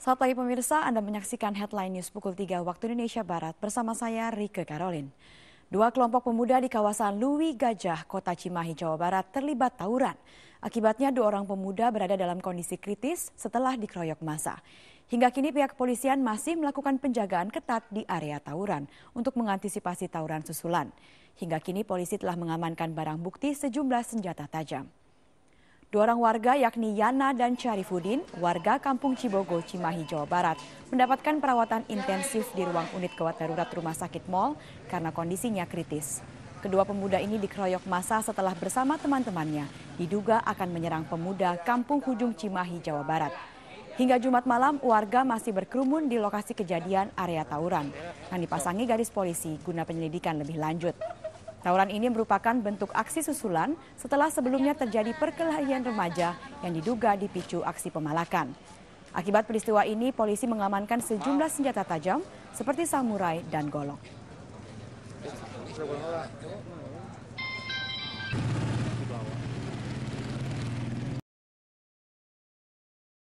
Saat pagi pemirsa, Anda menyaksikan headline news pukul 3 waktu Indonesia Barat bersama saya Rike Karolin. Dua kelompok pemuda di kawasan Lui Gajah, Kota Cimahi, Jawa Barat terlibat tawuran. Akibatnya dua orang pemuda berada dalam kondisi kritis setelah dikeroyok massa. Hingga kini pihak kepolisian masih melakukan penjagaan ketat di area tawuran untuk mengantisipasi tawuran susulan. Hingga kini polisi telah mengamankan barang bukti sejumlah senjata tajam. Dua orang warga yakni Yana dan Syarifudin, warga Kampung Cibogo, Cimahi, Jawa Barat, mendapatkan perawatan intensif di ruang unit gawat darurat Rumah Sakit Mall karena kondisinya kritis. Kedua pemuda ini dikeroyok masa setelah bersama teman-temannya diduga akan menyerang pemuda Kampung Hujung Cimahi, Jawa Barat. Hingga Jumat malam, warga masih berkerumun di lokasi kejadian area tawuran yang dipasangi garis polisi guna penyelidikan lebih lanjut. Tawuran ini merupakan bentuk aksi susulan setelah sebelumnya terjadi perkelahian remaja yang diduga dipicu aksi pemalakan. Akibat peristiwa ini, polisi mengamankan sejumlah senjata tajam seperti samurai dan golok.